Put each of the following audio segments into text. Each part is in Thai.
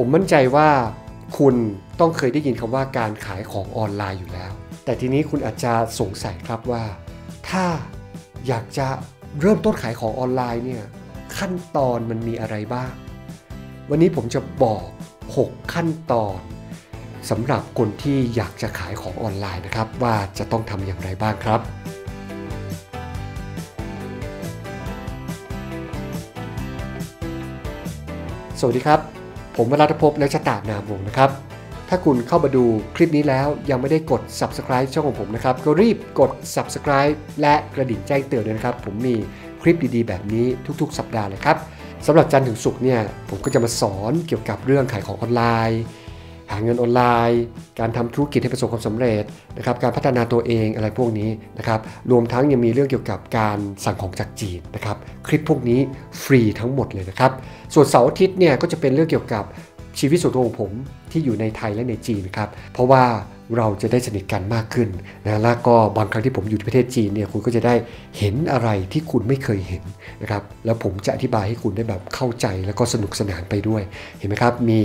ผมมั่นใจว่าคุณต้องเคยได้ยินคำว่าการขายของออนไลน์อยู่แล้ว แต่ทีนี้คุณอาจจะสงสัยครับว่า ถ้าอยากจะเริ่มต้นขายของออนไลน์เนี่ยขั้นตอนมันมีอะไรบ้าง วันนี้ผมจะบอก 6 ขั้นตอนสำหรับคนที่อยากจะขายของออนไลน์นะครับ ว่าจะต้องทำอย่างไรบ้างครับ สวัสดีครับผมวรัตภพและชะตานามวงนะครับ ถ้าคุณเข้ามาดูคลิปนี้แล้วยังไม่ได้กด subscribe ช่องของผมนะครับ ก็รีบกด subscribe และกระดิ่งแจ้งเตือนด้วยนะครับ ผมมีคลิปดีๆแบบนี้ทุกๆ สัปดาห์เลยครับสำหรับจันทร์ถึงศุกร์เนี่ยผมก็จะมาสอนเกี่ยวกับเรื่องขายของออนไลน์หาเงินออนไลน์ การทำธุรกิจให้ประสบความสำเร็จนะครับ การพัฒนาตัวเองอะไรพวกนี้นะครับ รวมทั้งยังมีเรื่องเกี่ยวกับการสั่งของจากจีนนะครับ คลิปพวกนี้ฟรีทั้งหมดเลยนะครับ ส่วนเสาร์อาทิตย์เนี่ยก็จะเป็นเรื่องเกี่ยวกับชีวิตส่วนตัวของผมที่อยู่ในไทยและในจีนครับ เพราะว่าเราจะได้สนิทกันมากขึ้นนะแล้วก็บางครั้งที่ผมอยู่ที่ประเทศจีนเนี่ยคุณก็จะได้เห็นอะไรที่คุณไม่เคยเห็นนะครับ แล้วผมจะอธิบายให้คุณได้แบบเข้าใจ แล้วก็สนุกสนานไปด้วย เห็นไหมครับ มี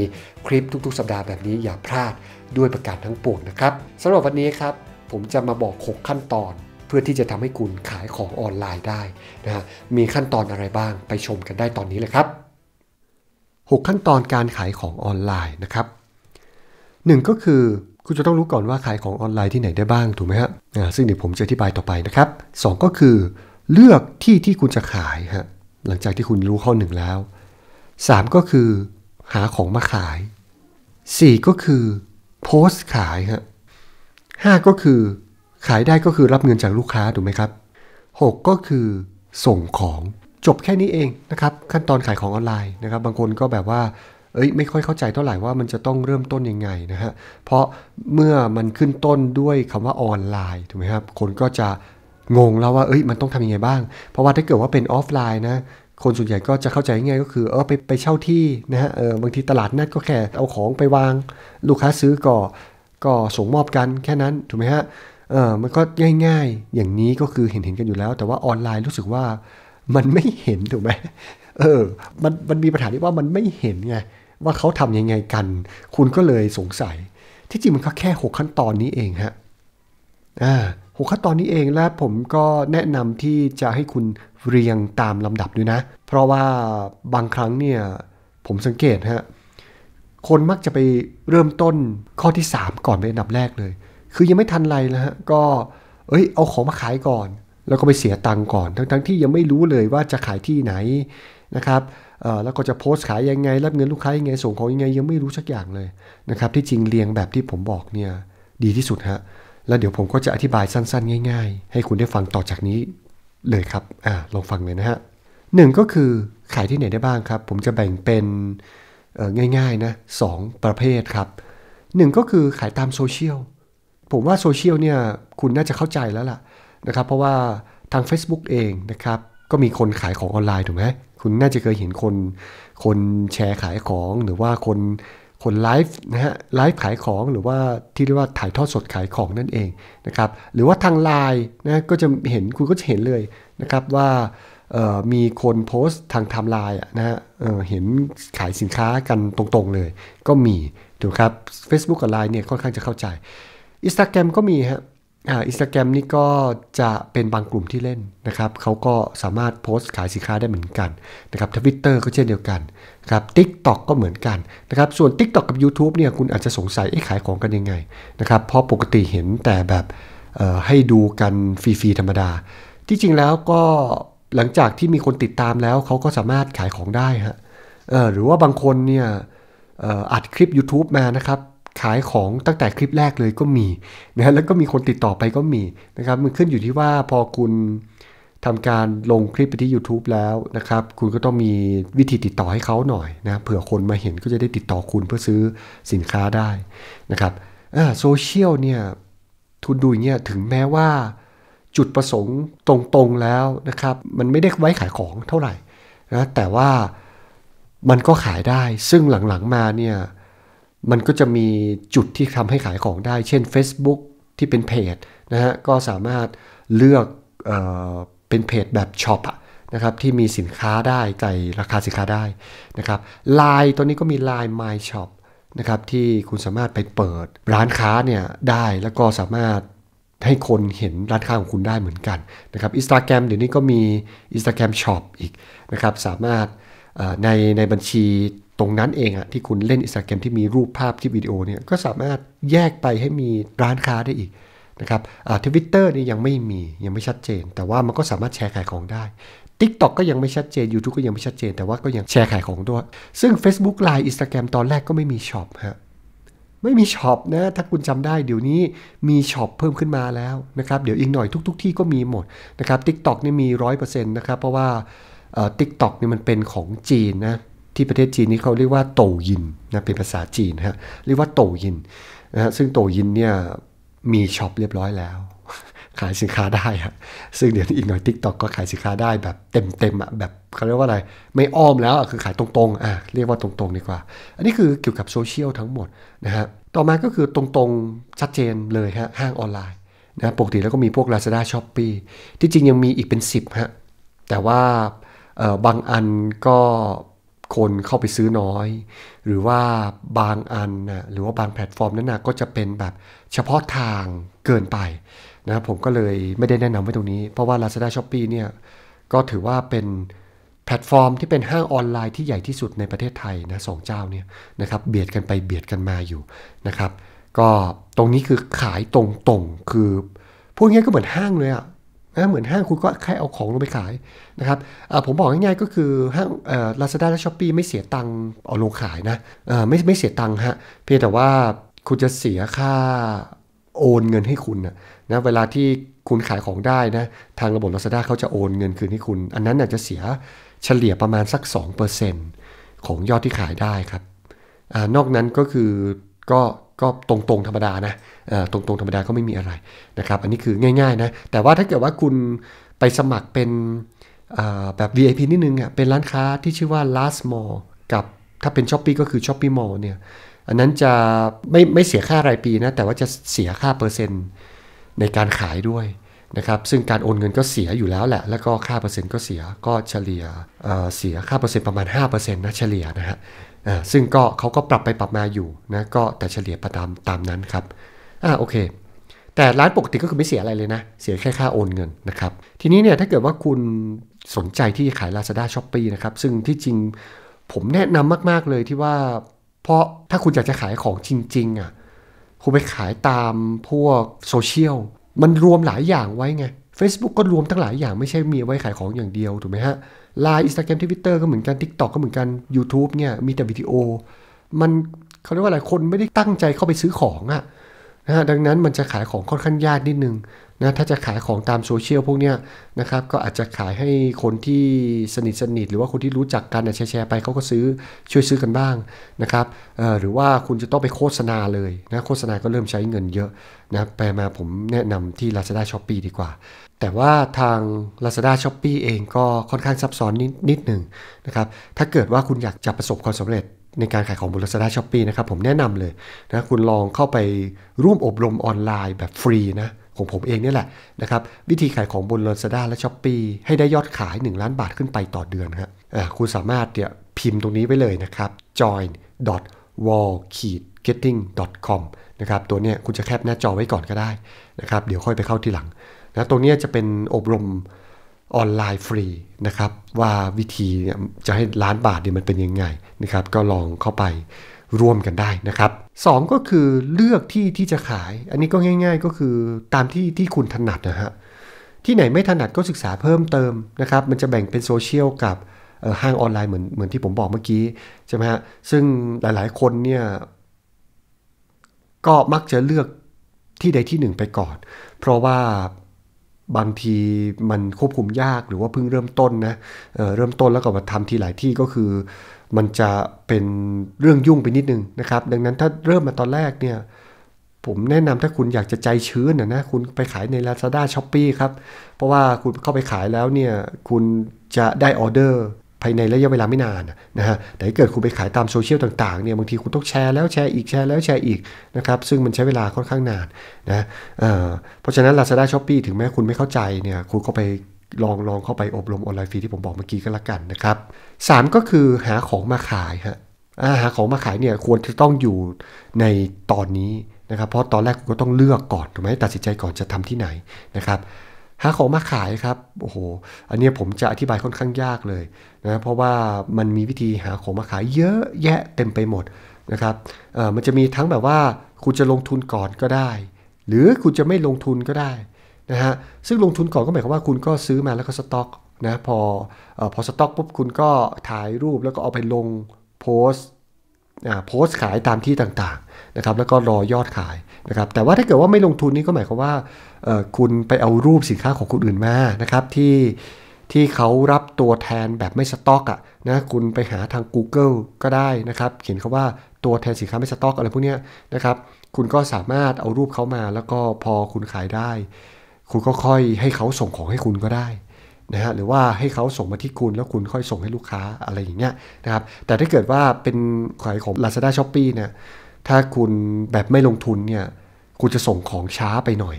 คลิปทุก ๆ สัปดาห์แบบนี้อย่าพลาดด้วยประกาศทั้งปวงนะครับสำหรับวันนี้ครับ ผมจะมาบอก 6 ขั้นตอนเพื่อที่จะทำให้คุณขายของออนไลน์ได้นะะมีขั้นตอนอะไรบ้างไปชมกันได้ตอนนี้เลยครับ6ขั้นตอนการขายของออนไลน์นะครับ 1 ก็คือคุณจะต้องรู้ก่อนว่าขายของ ออนไลน์ที่ไหนได้บ้างถูกไหมฮะซึ่งเดี๋ยวผมจะอธิบายต่อไปนะครับ2ก็คือ เลือกที่ที่คุณจะขายฮะ หลังจากที่คุณรู้ข้อหนึ่งแล้ว 3 ก็คือหาของมาขาย 4 ก็คือโพสต์ขายฮะห้าก็คือ ขายได้ก็คือรับเงินจากลูกค้าถูกไหมครับ 6 ก็คือ ส่งของจบแค่นี้เองนะครับขั้นตอนขายของออนไลน์นะครับบางคนก็แบบว่าเอ้ยไม่ค่อยเข้าใจเท่าไหร่ว่ามันจะต้องเริ่มต้นยังไงนะฮะ เพราะเมื่อมันขึ้นต้นด้วยคำว่าออนไลน์ถูกไหมครับคนก็จะงงแล้วว่าเอ้ยมันต้องทํำยังไงบ้าง เพราะว่าถ้าเกิดว่าเป็นออฟไลน์นะ คนส่วนใหญ่ก็จะเข้าใจง่ายก็คือเออไปไปเช่าที่นะฮะเออบางทีตลาดนัดก็แค่เอาของไปวาง ลูกค้าซื้อก็ก็ส่งมอบกันแค่นั้นถูกไหมฮะเออมันก็ง่าย ๆ อย่างนี้ก็คือเห็นเห็นกันอยู่แล้ว แต่ว่าออนไลน์รู้สึกว่ามันไม่เห็นถูกไหมเออ มันมันมีปัญหาที่ว่ามันไม่เห็นไงว่าเขาทำยังไงกัน คุณก็เลยสงสัย ที่จริงมันก็แค่ 6 ขั้นตอนนี้เองฮะอ่าหกขั้นตอนนี้เองและผมก็แนะนำที่จะให้คุณเรียงตามลำดับด้วยนะ เพราะว่าบางครั้งเนี่ย ผมสังเกตฮะ คนมักจะไปเริ่มต้นข้อที่ 3 ก่อนเป็นอันดับแรกเลย คือยังไม่ทันไรนะฮะก็ เอ้ย เอาของมาขายก่อน แล้วก็ไปเสียตังค์ก่อน ทั้งๆทที่ยังไม่รู้เลยว่าจะขายที่ไหนนะครับแล้วก็จะโพสต์ขายยังไง รับเงินลูกค้ายังไงส่งของยังไงยังไม่รู้สักอย่างเลยนะครับที่จริงเรียงแบบที่ผมบอกเนี่ยดีที่สุดฮะแล้วเดี๋ยวผมก็จะอธิบายสั้นๆ ง่าย ๆ ให้คุณได้ฟังต่อจากนี้เลยครับอ่าลองฟังเลยนะฮะหนึ่งก็คือขายที่ไหนได้บ้างครับ ผมจะแบ่งเป็นง่ายๆนะสประเภทครับหนึ่งก็คือขายตามโซเชียลผมว่าโซเชียลเนี่ยคุณน่าจะเข้าใจแล้วล่ะนะครับเพราะว่าทาง Facebook เองนะครับก็มีคนขายของออนไลน์ถูกไหมคุณน่าจะเคยเห็นคนคนแชร์ขายของหรือว่าคนคนไลฟ์นะฮะไลฟ์ขายของหรือว่าที่เรียกว่าถ่ายทอดสดขายของนั่นเองนะครับหรือว่าทางไลน์นะก็จะเห็นคุณก็จะเห็นเลยนะครับว่ามีคนโพสต์ทางไทม์ไลน์นะฮะเเห็นขายสินค้ากันตรงๆเลย ก็มีถูกครับ Facebook กับ Line เนี่ยค่อนข้างจะเข้าใจ Instagram ก็มีฮะอินสตาแกรมนี่ก็จะเป็นบางกลุ่มที่เล่นนะครับ เขาก็สามารถโพสต์ขายสินค้าได้เหมือนกัน นะครับทวิตเตอร์ก็เช่นเดียวกันครับทิกตอกก็เหมือนกันนะครับ ส่วน Tik t o กกับ YouTube เนี่ยคุณอาจจะสงสัยไอ้ขายของกันยังไง นะครับ เพราะปกติเห็นแต่แบบให้ดูกันฟรีๆธรรมดา ที่จริงแล้วก็หลังจากที่มีคนติดตามแล้วเขาก็สามารถขายของได้ฮะหรือว่าบางคนเนี่ยอัดคลิป YouTube มานะครับขายของตั้งแต่คลิปแรกเลยก็มีนะแล้วก็มีคนติดต่อไปก็มีนะครับมันขึ้นอยู่ที่ว่าพอคุณทำการลงคลิปไปที่ YouTube แล้วนะครับ คุณก็ต้องมีวิธีติดต่อให้เขาหน่อยนะเผื่อคนมาเห็นก็จะได้ติดต่อคุณเพื่อซื้อสินค้าได้นะครับโซเชียลเนี่ยทุนดูเนี่ยถึงแม้ว่าจุดประสงค์ตรงๆแล้วนะครับ มันไม่ได้ไว้ขายของเท่าไหร่นะแต่ว่ามันก็ขายได้ซึ่งหลังๆมาเนี่ยมันก็จะมีจุดที่ทำให้ขายของได้ เช่น Facebook ที่เป็นเพจนะฮะ ก็สามารถเลือกเออเป็นเพจแบบช็อปนะครับที่มีสินค้าได้ใจราคาสินค้าได้นะครับไลน์ตอนนี้ก็มี Line My Shop นะครับที่คุณสามารถไปเปิดร้านค้าเนี่ยได้แล้วก็สามารถให้คนเห็นร้านค้าของคุณได้เหมือนกันนะครับอินสตาแกรมเดี๋ยวนี้ก็มี Instagram Shop อีกนะครับสามารถในในบัญชีตรงนั้นเองอะที่คุณเล่นอินสตาแกรมที่มีรูปภาพคลิปวิดีโอเนี่ยก็สามารถแยกไปให้มีร้านค้าได้อีกนะครับทวิตเตอร์นี่ยังไม่มียังไม่ชัดเจน แต่ว่ามันก็สามารถแชร์ขายของได้ Tik t o อกก็ยังไม่ชัดเจน YouTube ก็ยังไม่ชัดเจน แต่ว่าก็ยังแชร์ขายของด้วยซึ่ง Facebook Line Instagram ตอนแรกก็ไม่มีช็อปฮะไม่มีช็อปนะ ถ้าคุณจำได้เดี๋ยวนี้มีช็อปเพิ่มขึ้นมาแล้วนะครับเดี๋ยวอีกหน่อยทุก ๆทที่ก็มีหมดนะครับทิกตอกนี่มี100%นะครับเพราะว่าทิกตอกนี่มันเป็นของจีนนะที่ประเทศจีนนี้เขาเรียกว่าโตยินนะเป็นภาษาจีนฮะเรียกว่าโตยินนะฮะซึ่งโตยินเนี่ยมีช็อปเรียบร้อยแล้ว ขายสินค้าได้ฮะซึ่งเดี๋ยวอีกหน่อยทิกตอกก็ขายสินค้าได้แบบเต็มเต็มอ่ะแบบเขาเรียกว่าอะไรไม่อ้อมแล้วคือขายตรงๆอ่ะเรียกว่าตรงๆดีกว่า อันนี้คือเกี่ยวกับโซเชียลทั้งหมดนะฮะต่อมาก็คือตรงๆชัดเจนเลยฮะห้างออนไลน์นะปกติแล้วก็มีพวก Lazada s h o p e e ที่จริงยังมีอีกเป็น 10 ฮะ แต่ว่าบางอันก็คนเข้าไปซื้อน้อยหรือว่าบางอันนะหรือว่าบางแพลตฟอร์มนั้นนะก็จะเป็นแบบเฉพาะทางเกินไปนะผมก็เลยไม่ได้แนะนำไว้ตรงนี้ เพราะว่า Lazada s h o p e e เนี่ยก็ถือว่าเป็นแพลตฟอร์มที่เป็นห้างออนไลน์ที่ใหญ่ที่สุดในประเทศไทยนะสองเจ้าเนี่ยนะครับเบียดกันไปเบียดกันมาอยู่นะครับก็ตรงนี้คือขายตรงๆ คือพูดง่ายก็เหมือนห้างเลยอะนะเหมือนห้างคุณก็แค่เอาของลงไปขายนะครับผมบอกง่ายๆก็คือห้างลาซาด้าและช้อปปีไม่เสียตังค์เอาลงขายนะไม่ไม่เสียตังค์ฮะเพียงแต่ว่าคุณจะเสียค่าโอนเงินให้คุณนะเวลาที่คุณขายของได้นะทางระบบลาซาด้าเขาจะโอน เงินคืนให้คุณ อันนั้นอาจจะเสียเฉลี่ยประมาณสัก2%ของยอดที่ขายได้ครับอนอกนั้นก็คือก็ก็ตรงๆธรรมดานะตรงๆ ธรรมดาก็ไม่มีอะไรนะครับ อันนี้คือง่ายๆนะ แต่ว่าถ้าเกิดว่าคุณไปสมัครเป็นแบบ VIP นิดนึงอ่ะเป็นร้านค้าที่ชื่อว่า Last Mall กับถ้าเป็น s h อ p e e ก็คือ s h อ p e e Mall เนี่ยอันนั้นจะไม่ไม่เสียค่ารายปีนะ แต่ว่าจะเสียค่าเปอร์เซ็นต์ในการขายด้วยนะครับ ซึ่งการโอนเงินก็เสียอยู่แล้วแหละแล้วก็ค่าเปอร์เซ็นต์ก็เสียก็เฉลี่ยเสียค่าเปอร์เซ็นต์ประมาณ5%นะเฉลี่ยนะฮะซึ่งก็เขาก็ปรับไปปรับมาอยู่นะ ก็แต่เฉลี่ยประตามตามนั้นครับ อ่าโอเค แต่ร้านปกติก็คือไม่เสียอะไรเลยนะ เสียแค่ค่าโอนเงินนะครับ ทีนี้เนี่ยถ้าเกิดว่าคุณสนใจที่ขาย Lazada s h o p ป e นะครับ ซึ่งที่จริงผมแนะนำมาก ๆ เลยที่ว่า เพราะถ้าคุณอยากจะขายของจริงๆอ่ะ คุณไปขายตามพวกโซเชียลมันรวมหลายอย่างไว้ไง Facebook ก็รวมทั้งหลายอย่างไม่ใช่มีไว้ขายของอย่างเดียวถูกไหมฮะไลน์อินสตาแกรมทวิตเตอร์ก็เหมือนกัน TikTok ก็เหมือนกัน YouTube เนี่ยมีแต่วิดีโอ มันเขาเรียกว่าอะไรคนไม่ได้ตั้งใจเข้าไปซื้อของอะนะฮะดังนั้นมันจะขายของค่อนข้างยากนิดนึงนะถ้าจะขายของตามโซเชียลพวกเนี้ยนะครับก็อาจจะขายให้คนที่สนิทสนิท หรือว่าคนที่รู้จักกันแชร์แชร์ไป เขาก็ซื้อช่วยซื้อกันบ้างนะครับหรือว่าคุณจะต้องไปโฆษณาเลยนะ โฆษณาก็เริ่มใช้เงินเยอะนะไปมาผมแนะนำที่ Lazada s h o p ป e ดีกว่า แต่ว่าทาง Lazada s h o p ป e เองก็ค่อนข้างซับซ้อนนิดนิดหนึ่งนะครับ ถ้าเกิดว่าคุณอยากจะประสบความสำเร็จในการขายของบน Lazada Shopee นะครับผมแนะนำเลยนะคุณลองเข้าไปร่วมอบรมออนไลน์แบบฟรีนะของผมเองนี่แหละนะครับ วิธีขายของบน Lazada และ s h อ p e e ให้ได้ยอดขาย 1 ล้านบาทขึ้นไปต่อเดือนครับคุณสามารถเนี่ยพิมพ์ตรงนี้ไว้เลยนะครับ join wall getting com นะครับตัวเนี้ยคุณจะแคปหน้าจอไว้ก่อนก็ได้นะครับเดี๋ยวค่อยไปเข้าทีหลังนะตรงนี้จะเป็นอบรมออนไลน์ฟรีนะครับ ว่าวิธีจะให้ล้านบาทเนี่ยมันเป็นยังไงนะครับก็ลองเข้าไปร่วมกันได้นะครับ2ก็คือเลือกที่ที่จะขายอันนี้ก็ง่ายๆก็คือตามที่ที่คุณถนัดนะฮะ ที่ไหนไม่ถนัดก็ศึกษาเพิ่มเติมนะครับ มันจะแบ่งเป็นโซเชียลกับห้างออนไลน์เหมือนเหมือนที่ผมบอกเมื่อกี้ใช่ไหมฮะ ซึ่งหลายๆคนเนี่ย ก็มักจะเลือกที่ใดที่หนึ่งไปก่อนเพราะว่าบางทีมันควบคุมยากหรือว่าเพิ่งเริ่มต้นนะเเริ่มต้นแล้วก็มาทำทีหลายที่ก็คือ มันจะเป็นเรื่องยุ่งไปนิดนึงนะครับ ดังนั้นถ้าเริ่มมาตอนแรกเนี่ยผมแนะนำถ้าคุณอยากจะใจชื้นนะนะคุณไปขายใน Lazada s h o p e e ครับ เพราะว่าคุณเข้าไปขายแล้วเนี่ยคุณจะได้ออเดอร์ภายในระยะเวลาไม่นานนะฮะ แต่ถ้าเกิดคุณไปขายตามโซเชียลต่างๆเนี่ย บางทีคุณต้องแชร์แล้วแชร์อีกแชร์แล้วแชร์อีกนะครับ ซึ่งมันใช้เวลาค่อนข้างนานนะเเพราะฉะนั้น Lazada s h o p e e ถึงแม้คุณไม่เข้าใจเนี่ย คุณก็ไปลองลองเข้าไปอบรมออนไลน์ฟรีที่ผมบอกเมื่อกี้ก็แล้วกันนะครับ3ก็คือหาของมาขายฮะหาของมาขายเนี่ยควรจะต้องอยู่ในตอนนี้นะครับ เพราะตอนแรกคุณก็ต้องเลือกก่อนถูกไหมตัดสินใจก่อนจะทำที่ไหนนะครับหาของมาขายครับ โอ้โห อันนี้ผมจะอธิบายค่อนข้างยากเลยนะเพราะว่ามันมีวิธีหาของมาขายเยอะแยะเต็มไปหมดนะครับมันจะมีทั้งแบบว่าคุณจะลงทุนก่อนก็ได้ หรือคุณจะไม่ลงทุนก็ได้นะฮะซึ่งลงทุนก่อนก็หมายความว่าคุณก็ซื้อมาแล้วก็สต็อกนะพออพอสต็อกปุ๊บคุณก็ถ่ายรูปแล้วก็เอาไปลงโพส์โพสขายตามที่ต่างๆนะครับแล้วก็รอยอดขายนะครับแต่ว่าถ้าเกิดว่าไม่ลงทุนนี่ก็หมายความว่าคุณไปเอารูปสินค้าของคนอื่นมานะครับที่ที่เขารับตัวแทนแบบไม่สต็อกอะนะคุณไปหาทาง Google ก็ได้นะครับเขียนคาว่าตัวแทนสินค้าไม่สต็อก อะไรพวกนี้นะครับคุณก็สามารถเอารูปเขามา แล้วก็พอคุณขายได้ คุณก็ค่อยให้เขาส่งของให้คุณก็ได้นะฮะหรือว่าให้เขาส่งมาที่คุณแล้วคุณค่อยส่งให้ลูกค้าอะไรอย่างเงี้ยนะครับแต่ถ้าเกิดว่าเป็นขายของ Lazada s h o p e e เนี่ยถ้าคุณแบบไม่ลงทุนเนี่ย คุณจะส่งของช้าไปหน่อย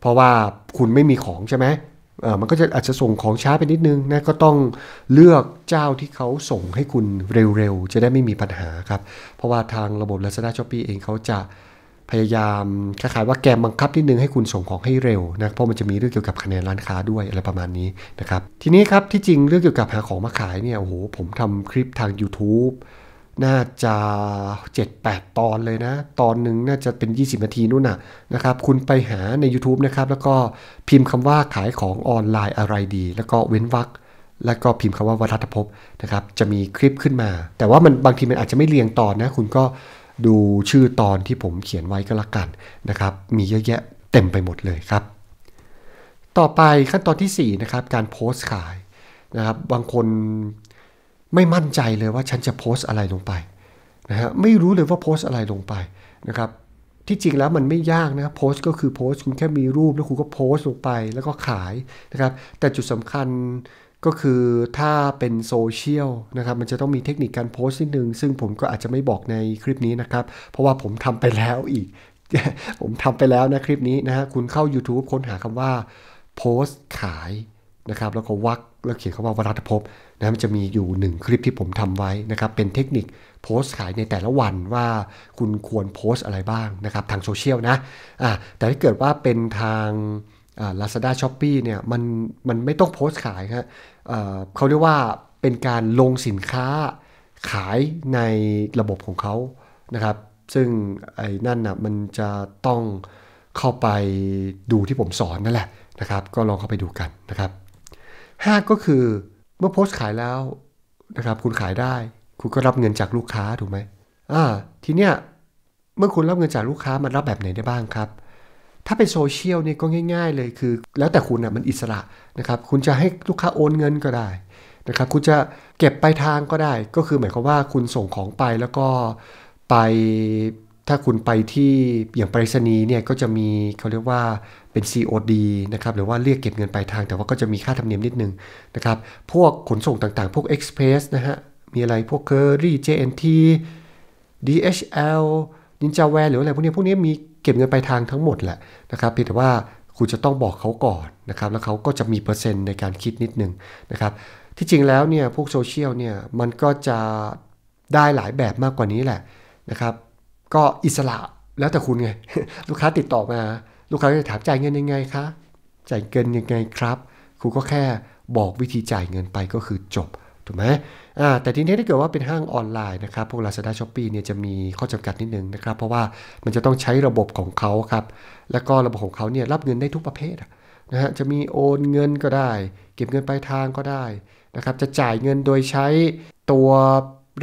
เพราะว่าคุณไม่มีของใช่ไหมเออมันก็จะอาจจะส่งของช้าไปนิดนึงนะ ก็ต้องเลือกเจ้าที่เขาส่งให้คุณเร็วๆ จะได้ไม่มีปัญหาครับ เพราะว่าทางระบบ Lazada Shopee เองเขาจะพยายาม คล้ายๆว่าแกมบังคับนิดนึงให้คุณส่งของให้เร็วนะ เพราะมันจะมีเรื่องเกี่ยวกับคะแนนร้านค้าด้วยอะไรประมาณนี้นะครับ ทีนี้ครับที่จริงเรื่องเกี่ยวกับหาของมาขายเนี่ย โอ้โห ผมทำคลิปทาง YouTube น่าจะ 78 ตอนเลยนะ ตอนหนึ่งน่าจะเป็น 20นาทีนู่นน่ะนะครับคุณไปหาใน YouTube นะครับแล้วก็พิมพ์คำว่าขายของออนไลน์อะไรดี แล้วก็เว้นวรรคแล้วก็พิมพ์คำว่าวัฒนภพนะครับ จะมีคลิปขึ้นมา แต่ว่ามันบางทีมันอาจจะไม่เรียงตอนนะ คุณก็ดูชื่อตอนที่ผมเขียนไว้ก็แล้วกันนะครับ มีเยอะแยะเต็มไปหมดเลยครับ ต่อไปขั้นตอนที่4นะครับการโพสต์ขายนะครับบางคนไม่มั่นใจเลยว่าฉันจะโพสต์อะไรลงไปนะฮะไม่รู้เลยว่าโพสต์อะไรลงไปนะครับที่จริงแล้วมันไม่ยากนะโพสก็คือโพสคุณแค่มีรูปแล้วคุณก็โพสลงไป แล้วก็ขายนะครับแต่จุดสำคัญก็คือถ้าเป็นโซเชียลนะครับมันจะต้องมีเทคนิคการโพสนิดนึงซึ่งผมก็อาจจะไม่บอกในคลิปนี้นะครับเพราะว่าผมทำไปแล้วอีก ผมทำไปแล้วนะคลิปนี้นะฮะคุณเข้า YouTube ค้นหาคำว่าโพสขายนะครับแล้วก็วักแล้วเขียนคาว่าวรัตภพนะมันจะมีอยู่หนึ่งคลิปที่ผมทำไว้นะครับ เป็นเทคนิคโพสต์ขายในแต่ละวันว่าคุณควรโพสต์อะไรบ้างนะครับ ทางโซเชียลนะอ่าแต่ถ้าเกิดว่าเป็นทางลาซาด้าช้อปปีเนี่ยมันมันไม่ต้องโพสต์ขายครับเขาเรียกว่าเป็นการลงสินค้าขายในระบบของเขานะครับ ซึ่งไอ้นั่นนะมันจะต้องเข้าไปดูที่ผมสอนนั่นแหละนะครับ ก็ลองเข้าไปดูกันนะครับ5ก็คือเมื่อโพสต์ขายแล้วนะครับ คุณขายได้ คุณก็รับเงินจากลูกค้าถูกไหมอ่า ทีเนี้ยเมื่อคุณรับเงินจากลูกค้ามันรับแบบไหนได้บ้างครับ ถ้าเป็นโซเชียลเนี่ยก็ง่ายๆเลยคือ แล้วแต่คุณอนะ่ะมันอิสระนะครับ คุณจะให้ลูกค้าโอนเงินก็ได้นะครับ คุณจะเก็บปลายทางก็ได้ ก็คือหมายความว่าคุณส่งของไปแล้วก็ไปถ้าคุณไปที่อย่างไปรษณีย์เนี่ยก็จะมีเขาเรียกว่าเป็น COD นะครับหรือว่าเรียกเก็บเงินปลายทางแต่ว่าก็จะมีค่าธรรมเนียมนิดนึงนะครับ พวกขนส่งต่างๆ พวก Express นะฮะ มีอะไรพวก Curry JNT DHL Ninja w a r e หรืออะไร พวกนี้พวกนี้มีเก็บเงินปลายทางทั้งหมดแหละนะครับเพียงแต่ว่าคุณจะต้องบอกเขาก่อนนะครับแล้วเขาก็จะมีเปอร์เซ็นต์ในการคิดนิดนึงนะครับที่จริงแล้วเนี่ยพวกโซเชียลเนี่ยมันก็จะได้หลายแบบมากกว่านี้แหละนะครับก็อิสระแล้วแต่คุณไง ลูกค้าติดต่อมา ลูกค้าจะถามจ่ายเงินยังไงคะจ่ายเงินยังไงครับ ครูก็แค่บอกวิธีจ่ายเงินไปก็คือจบถูกไหมอ่า แต่ทีนี้ถ้าเกิดว่าเป็นห้างออนไลน์นะครับพวก Lazada s h o p e e เนี่ยจะมีข้อจำกัดนิดนึงนะครับ เพราะว่ามันจะต้องใช้ระบบของเขาครับ แล้วก็ระบบของเขาเนี่ยรับเงินได้ทุกประเภทนะฮะจะมีโอนเงินก็ได้ เก็บเงินปลายทางก็ได้นะครับจะจ่ายเงินโดยใช้ตัว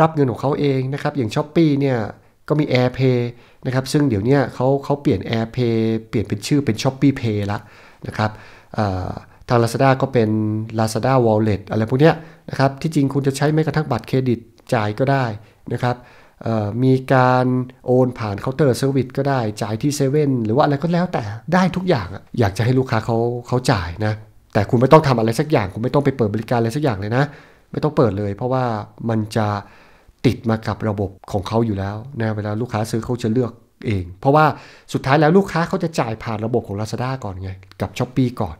รับเงินของเขาเองนะครับอย่าง s h อ p e e เนี่ยก็มี AirPay นะครับซึ่งเดี๋ยวนี้เขาเขาเปลี่ยน AirPay เปลี่ยนเป็นชื่อเป็น s h o p e e Pay ละนะครับทาง Lazada ก็เป็น Lazada Wallet อะไรพวกเนี้ยนะครับที่จริงคุณจะใช้ไม่กระทั่งบัตรเครดิตจ่ายก็ได้นะครับมีการโอนผ่านเคาน์เตอร์เซอร์วิสก็ได้จ่ายที่เซเว่นหรือว่าอะไรก็แล้วแต่ได้ทุกอย่างอยากจะให้ลูกค้าเขาเขาจ่ายนะแต่คุณไม่ต้องทำอะไรสักอย่าง คุณไม่ต้องไปเปิดบริการอะไรสักอย่างเลยนะ ไม่ต้องเปิดเลยเพราะว่ามันจะติดมากับระบบของเขาอยู่แล้วนะเวลาลูกค้าซื้อเขาจะเลือกเองเพราะว่าสุดท้ายแล้วลูกค้าเขาจะจ่ายผ่านระบบของ Lazada ก่อนไงกับ s h อ p e e ก่อน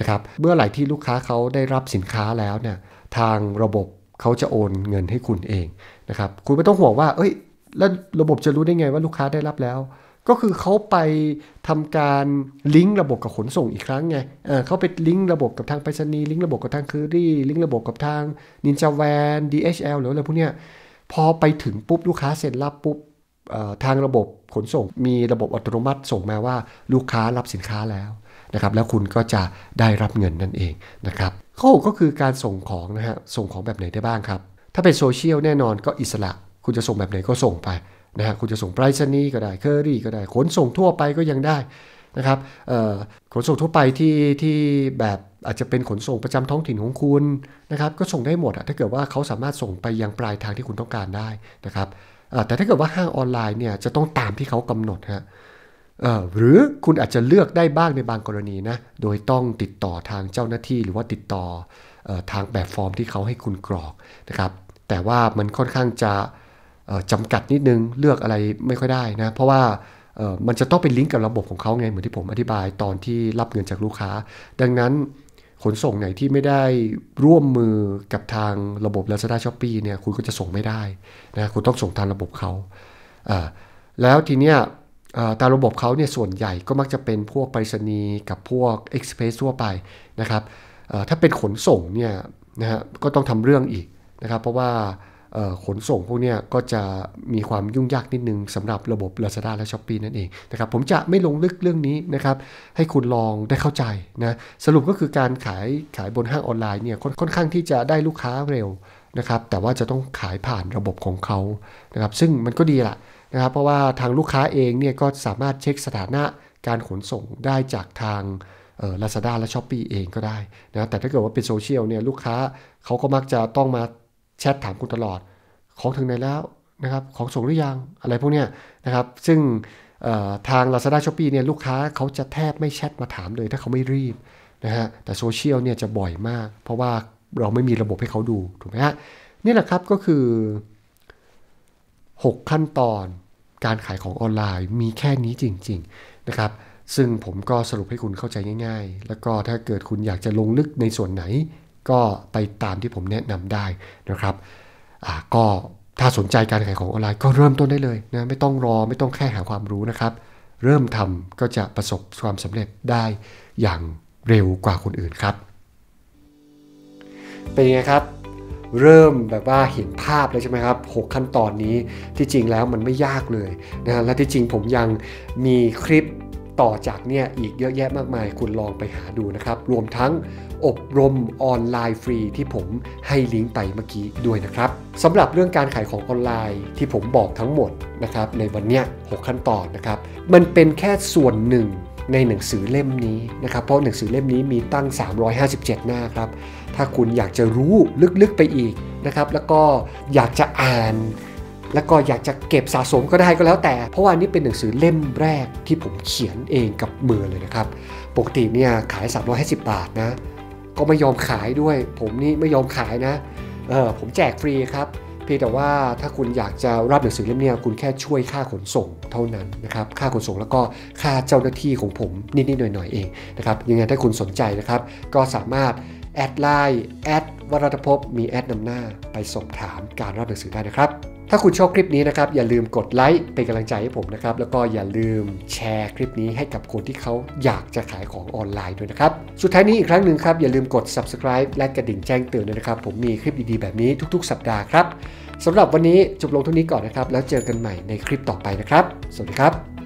นะครับเมื่อไหร่ที่ลูกค้าเขาได้รับสินค้าแล้วเนี่ยทางระบบเขาจะโอนเงินให้คุณเองนะครับคุณไม่ต้องห่วงว่าเอ้ยแล้วระบบจะรู้ได้ไงว่าลูกค้าได้รับแล้ว ก็คือเขาไปทำการลิงก์ระบบกับขนส่งอีกครั้งไงเเขาไปลิงก์ระบบกับทางไปรษณีย์ลิงก์ระบบกับทางคือรี่ลิงก์ระบบกับทางนินจาแวน DHL หรืออะไรพวกเนี้ยพอไปถึงปุ๊บ ลูกค้าเซ็นรับปุ๊บทางระบบขนส่ง มีระบบอัตโนมัติ ส่งมาว่าลูกค้ารับสินค้าแล้วนะครับแล้วคุณก็จะได้รับเงินนั่นเองนะครับข้อก็คือการส่งของนะฮะส่งของแบบไหนได้บ้างครับ ถ้าเป็นโซเชียลแน่นอนก็อิสระ คุณจะส่งแบบไหนก็ส่งไปนะฮะคุณจะส่งไปรษณีย์ก็ได้เคอรี่ ก็ได้ขนส่งทั่วไปก็ยังได้นะครับขนส่งทั่วไปที่ที่แบบอาจจะเป็นขนส่งประจำท้องถิ่นของคุณนะครับ ก็ส่งได้หมดอะถ้าเกิดว่าเขาสามารถส่งไปยังปลายทางที่คุณต้องการได้นะครับแต่ถ้าเกิดว่าห้างออนไลน์เนี่ยจะต้องตามที่เขากำหนดฮะหรือคุณอาจจะเลือกได้บ้างในบางกรณีนะโดยต้องติดต่อทางเจ้าหน้าที่หรือว่าติดต่ออทางแบบฟอร์มที่เขาให้คุณกรอกนะครับแต่ว่ามันค่อนข้างจะจำกัดนิดนึงเลือกอะไรไม่ค่อยได้นะเพราะว่ามันจะต้องเป็นลิงก์กับระบบของเขาไงเหมือนที่ผมอธิบายตอนที่รับเงินจากลูกค้า ดังนั้นขนส่งไหนที่ไม่ได้ร่วมมือกับทางระบบ Lazada Shopee เนี่ย คุณก็จะส่งไม่ได้นะคุณต้องส่งทางระบบเขา แล้วทีเนี้ยตามระบบเขาเนี่ย ส่วนใหญ่ก็มักจะเป็นพวกไปรษณีย์กับพวกเอ็กซ์เพสทั่วไปนะครับถ้าเป็นขนส่งเนี่ยนะฮะ ก็ต้องทำเรื่องอีกนะครับ เพราะว่าขนส่งพวกนี้ก็จะมีความยุ่งยากนิดนึงสำหรับระบบ Lazada และ s h อ p e e นั่นเองนะครับผมจะไม่ลงลึกเรื่องนี้นะครับ ให้คุณลองได้เข้าใจนะ สรุปก็คือการขายขายบนห้างออนไลน์เนี่ยค่อนข้างที่จะได้ลูกค้าเร็วนะครับ แต่ว่าจะต้องขายผ่านระบบของเขานะครับ ซึ่งมันก็ดีละนะครับเพราะว่าทางลูกค้าเองเนี่ยก็สามารถเช็คสถานะการขนส่งได้จากทางลาซาด้าและช้อปปีเองก็ได้นะแต่ถ้าเกิดว่าเป็นโซเชียลเนี่ยลูกค้าเขาก็มักจะต้องมาแชทถามคุณตลอด ของถึงไหนแล้วนะครับ ของส่งหรือยัง อะไรพวกเนี้ยนะครับ ซึ่งทาง Lazada s h o p e e เนี่ยลูกค้าเขาจะแทบไม่แชทมาถามเลยถ้าเขาไม่รีบนะฮะ แต่โซเชียลเนี่ยจะบ่อยมาก เพราะว่าเราไม่มีระบบให้เขาดู ถูกไหมฮะนี่แหละครับ ก็คือ 6 ขั้นตอนการขายของออนไลน์ มีแค่นี้จริง ๆ นะครับ ซึ่งผมก็สรุปให้คุณเข้าใจง่าย ๆ แล้วก็ถ้าเกิดคุณอยากจะลงลึกในส่วนไหนก็ไปตามที่ผมแนะนำได้นะครับก็ถ้าสนใจการขายของออนไลน์ก็เริ่มต้นได้เลย นะไม่ต้องรอไม่ต้องแค่หาความรู้นะครับ เริ่มทำก็จะประสบความสำเร็จได้อย่างเร็วกว่าคนอื่นครับ เป็นยังไงครับ เริ่มแบบว่าเห็นภาพแล้วใช่ไหมครับ6ขั้นตอนนี้ที่จริงแล้วมันไม่ยากเลยนะและที่จริงผมยังมีคลิปต่อจากเนี่ยอีกเยอะแยะมากมาย คุณลองไปหาดูนะครับ รวมทั้งอบรมออนไลน์ฟรีที่ผมให้ลิงก์ไปเมื่อกี้ด้วยนะครับสำหรับเรื่องการขายของออนไลน์ที่ผมบอกทั้งหมดนะครับในวันนี้ 6 ขั้นตอนนะครับ มันเป็นแค่ส่วนหนึ่งในหนังสือเล่มนี้นะครับ เพราะหนังสือเล่มนี้มีตั้ง 357 หน้าครับถ้าคุณอยากจะรู้ลึกๆไปอีกนะครับ แล้วก็อยากจะอ่าน แล้วก็อยากจะเก็บสะสมก็ได้ก็แล้ว แต่ เพราะว่านี้เป็นหนังสือเล่มแรกที่ผมเขียนเองกับมือเลยนะครับ ปกติเนี่ยขาย350บาทนะก็ไม่ยอมขายด้วย ผมนี่ไม่ยอมขายนะ เออผมแจกฟรีครับ เพียงแต่ว่าถ้าคุณอยากจะรับหนังสือเล่มนี้คุณแค่ช่วยค่าขนส่งเท่านั้นนะครับค่าขนส่งแล้วก็ค่าเจ้าหน้าที่ของผมนิดๆ หน่อยๆเองนะครับยังไงถ้าคุณสนใจนะครับ ก็สามารถแอดไลน์แอดวรัตภพมีแอดนำหน้า ไปสอบถามการรับหนังสือได้นะครับถ้าคุณชอบคลิปนี้นะครับอย่าลืมกดไลค์เป็นกำลังใจให้ผมนะครับแล้วก็อย่าลืมแชร์คลิปนี้ให้กับคนที่เขาอยากจะขายของออนไลน์ด้วยนะครับ สุดท้ายนี้อีกครั้งหนึ่งครับ อย่าลืมกด subscribe และกระดิ่งแจ้งเตือนนะครับ ผมมีคลิปดี ๆ แบบนี้ทุกๆ สัปดาห์ครับสำหรับวันนี้จบลงเท่านี้ก่อนนะครับแล้วเจอกันใหม่ในคลิปต่อไปนะครับสวัสดีครับ